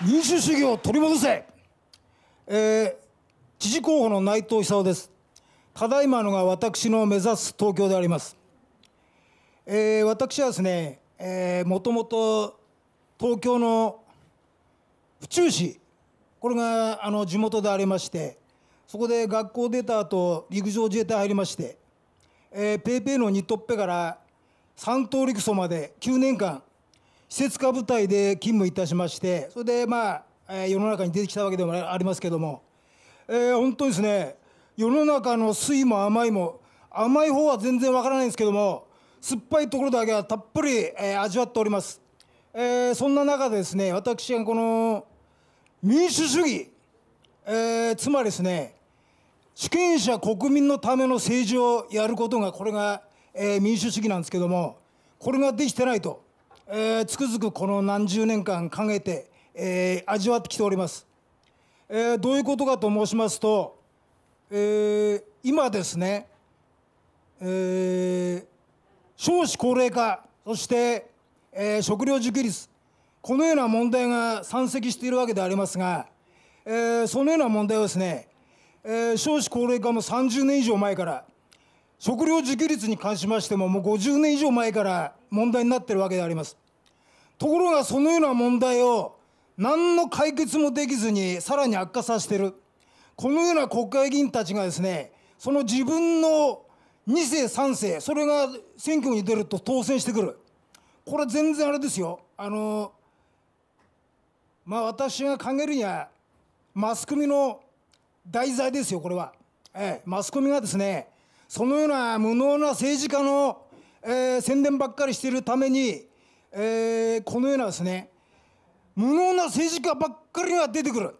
民主主義を取り戻せ、えー、知事候補の内藤久夫ですただいまのが私の目指す東京であります、えー、私はですね、えー、もともと東京の府中市これがあの地元でありましてそこで学校出た後陸上自衛隊入りまして、えー、ペーペーのニットッペから三島陸層まで9年間施設化部隊で勤務いたしましてそれでまあ世の中に出てきたわけでもありますけども、えー、本当にですね世の中の酸いも甘いも甘い方は全然わからないんですけども酸っぱいところだけはたっぷり、えー、味わっております、えー、そんな中でですね私がこの民主主義、えー、つまりですね主権者国民のための政治をやることがこれが、えー、民主主義なんですけどもこれができてないと。えー、つくづくこの何十年間かけて、えー、味わってきております、えー、どういうことかと申しますと、えー、今ですね、えー、少子高齢化そして、えー、食料自給率このような問題が山積しているわけでありますが、えー、そのような問題はですね、えー、少子高齢化も30年以上前から食料自給率に関しましてももう50年以上前から問題になってるわけでありますところがそのような問題を何の解決もできずにさらに悪化させてるこのような国会議員たちがですねその自分の2世3世それが選挙に出ると当選してくるこれ全然あれですよあのまあ私が考えるにはマスコミの題材ですよこれは、ええ、マスコミがですねそのような無能な政治家の、えー、宣伝ばっかりしているために、えー、このようなですね無能な政治家ばっかりが出てくる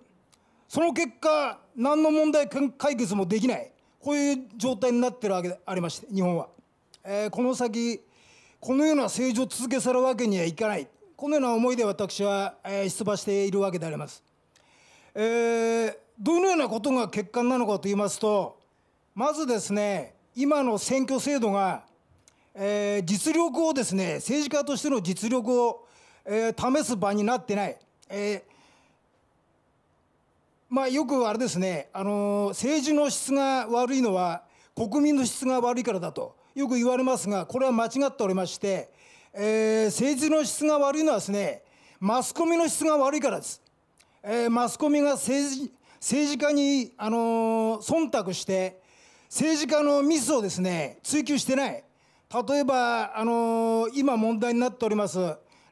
その結果何の問題解決もできないこういう状態になってるわけでありまして日本は、えー、この先このような政治を続け去るわけにはいかないこのような思いで私は、えー、出馬しているわけであります。えー、どのようなことが欠陥なのかと言いますとまずですね今の選挙制度が、えー、実力をですね政治家としての実力を、えー、試す場になってない、えーまあ、よくあれですね、あの政治の質が悪いのは国民の質が悪いからだとよく言われますがこれは間違っておりまして、えー、政治の質が悪いのはですねマスコミの質が悪いからです。えー、マスコミが政治政治家に、あの忖度して政治家のミスをですね追及してない例えば、あの今問題になっております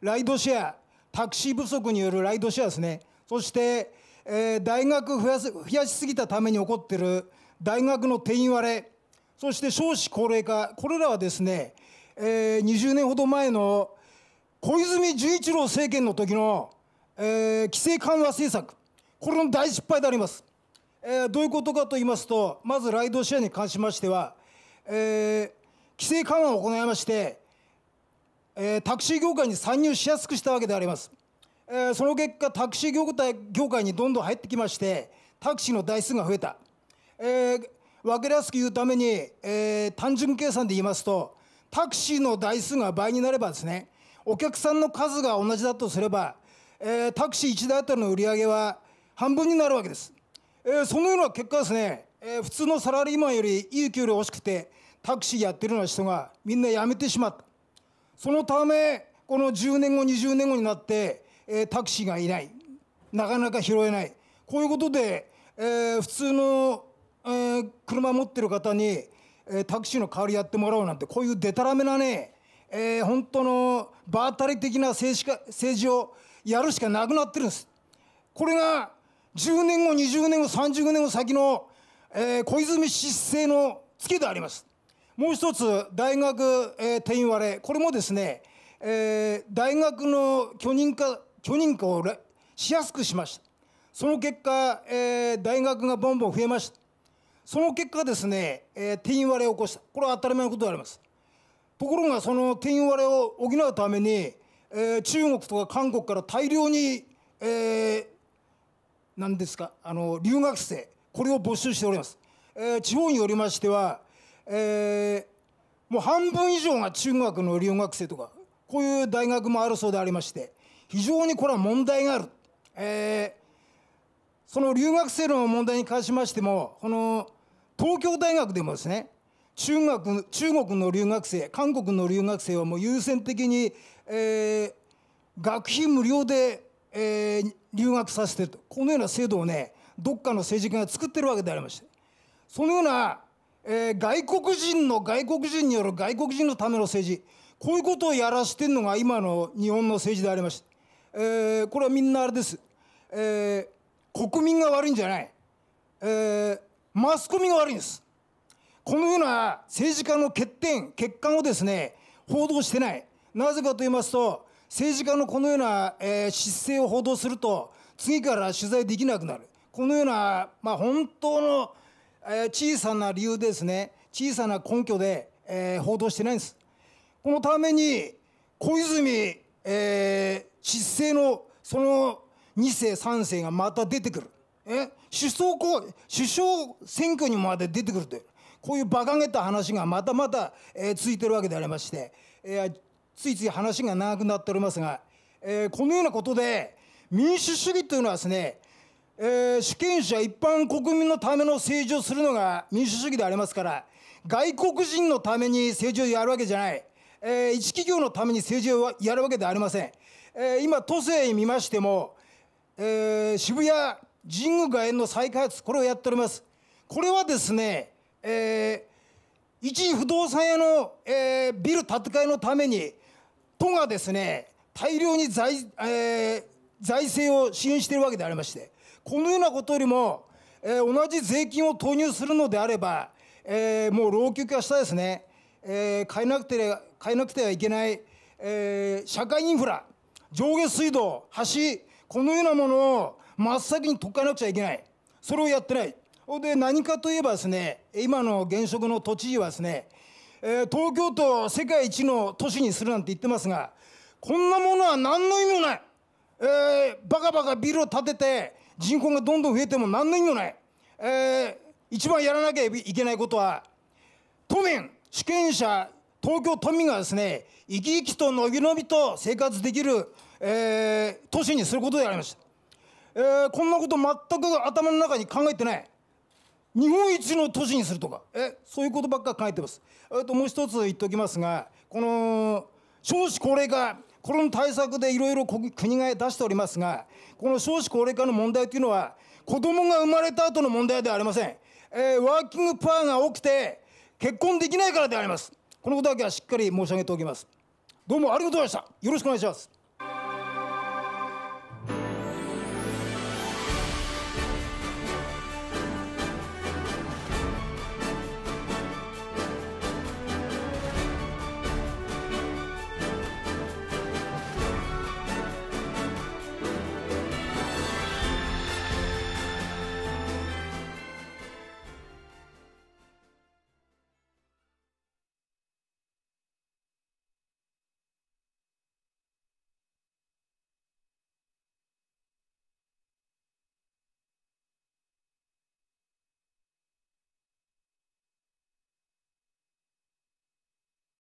ライドシェアタクシー不足によるライドシェアですねそして、えー、大学増やす増やしすぎたために起こってる大学の定員割れそして少子高齢化これらはですね、えー、20年ほど前の小泉純一郎政権の時の、えー、規制緩和政策これの大失敗でありますえー、どういうことかと言いますと、まずライドシェアに関しましては、えー、規制緩和を行いまして、えー、タクシー業界に参入しやすくしたわけであります。えー、その結果、タクシー業界業界にどんどん入ってきまして、タクシーの台数が増えた。えー、分かりやすく言うために、えー、単純計算で言いますと、タクシーの台数が倍になればですね、お客さんの数が同じだとすれば、えー、タクシー1台当たりの売り上げは半分になるわけです。えー、そのような結果ですね、えー、普通のサラリーマンよりいい給料欲しくてタクシーやってるような人がみんな辞めてしまったそのためこの10年後20年後になって、えー、タクシーがいないなかなか拾えないこういうことで、えー、普通の、えー、車持ってる方に、えー、タクシーの代わりやってもらおうなんてこういうでたらめなね、えー、本当の場当たり的な政治か政治をやるしかなくなってるんです。これが10年後20年後30年後先の、えー、小泉失政の月でありますもう一つ大学、えー、定員割れこれもですね、えー、大学の許認可許認可をしやすくしましたその結果、えー、大学がボンボン増えましたその結果ですね、えー、定員割れを起こしたこれは当たり前のことでありますところがその定員割れを補うために、えー、中国とか韓国から大量に、えー、んですかあの留学生これを募集しております、えー、地方によりましては、えー、もう半分以上が中学の留学生とかこういう大学もあるそうでありまして非常にこれは問題がある、えー、その留学生の問題に関しましてもこの東京大学でもですね中学中国の留学生韓国の留学生はもう優先的に、えー、学費無料で、えー、留学させてるとこのような制度をねどっかの政治家が作ってるわけでありましてそのような、えー、外国人の外国人による外国人のための政治こういうことをやらしてるのが今の日本の政治でありまして、えー、これはみんなあれです、えー、国民が悪いんじゃない、えー、マスコミが悪いんですこのような政治家の欠点欠陥をですね報道してないなぜかと言いますと政治家のこのような、えー、失勢を報道すると次から取材できなくなるこのような、まあ、本当の、えー、小さな理由ですね小さな根拠で、えー、報道してないんですこのために小泉、えー、失勢のその2世3世がまた出てくるえ首相こ首相選挙にまで出てくるというこういう馬鹿げた話がまたまた、えー、続いてるわけでありまして、えー、ついつい話が長くなっておりますが、えー、このようなことで民主主義というのはですね、えー、主権者一般国民のための政治をするのが民主主義でありますから外国人のために政治をやるわけじゃない、えー、一企業のために政治をやるわけではありません、えー、今都政見ましても、えー、渋谷神宮外苑の再開発これをやっておりますこれはですね、えー、一不動産屋の、えー、ビル建て替えのために都がですね大量に財,、えー、財政を支援しているわけでありましてこのようなことよりも、えー、同じ税金を投入するのであれば、えー、もう老朽化したですね、えー、変えなくて変えなくてはいけない、えー、社会インフラ上下水道橋このようなものを真っ先に取っ換えなくちゃいけないそれをやってないで何かといえばですね今の現職の都知事はですねえー、東京都を世界一の都市にするなんて言ってますがこんなものは何の意味もない、えー、バカバカビルを建てて人口がどんどん増えても何の意味もない、えー、一番やらなきゃいけないことは都民主権者東京都民がですね生き生きと伸び伸びと生活できる、えー、都市にすることでありました、えー、こんなこと全く頭の中に考えてない日本一の都市にするとかえそういうことばっか書いてます。えっともう一つ言っておきますがこの少子高齢化これの対策でいろいろ国が出しておりますがこの少子高齢化の問題というのは子供が生まれた後の問題ではありません、えー、ワーキングパワーが多くて結婚できないからでありますこのことだけはしっかり申し上げておきますどうもありがとうございましたよろしくお願いします